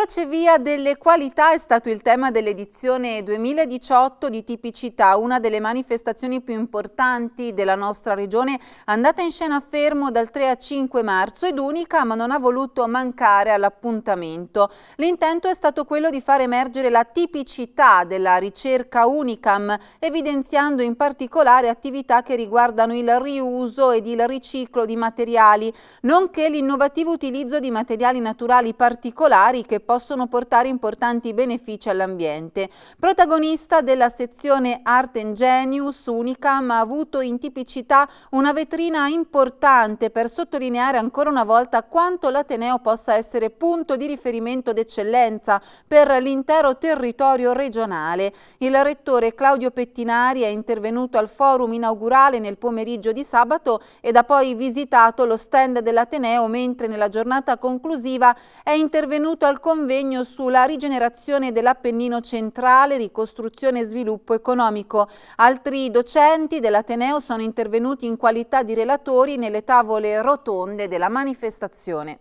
crocevia delle qualità è stato il tema dell'edizione 2018 di Tipicità, una delle manifestazioni più importanti della nostra regione, andata in scena a Fermo dal 3 a 5 marzo ed unica, ma non ha voluto mancare all'appuntamento. L'intento è stato quello di far emergere la tipicità della ricerca Unicam, evidenziando in particolare attività che riguardano il riuso ed il riciclo di materiali, nonché l'innovativo utilizzo di materiali naturali particolari che possono portare importanti benefici all'ambiente. Protagonista della sezione Art Genius Unicam ha avuto in tipicità una vetrina importante per sottolineare ancora una volta quanto l'Ateneo possa essere punto di riferimento d'eccellenza per l'intero territorio regionale. Il rettore Claudio Pettinari è intervenuto al forum inaugurale nel pomeriggio di sabato ed ha poi visitato lo stand dell'Ateneo mentre nella giornata conclusiva è intervenuto al convegno sulla rigenerazione dell'Appennino centrale, ricostruzione e sviluppo economico. Altri docenti dell'Ateneo sono intervenuti in qualità di relatori nelle tavole rotonde della manifestazione.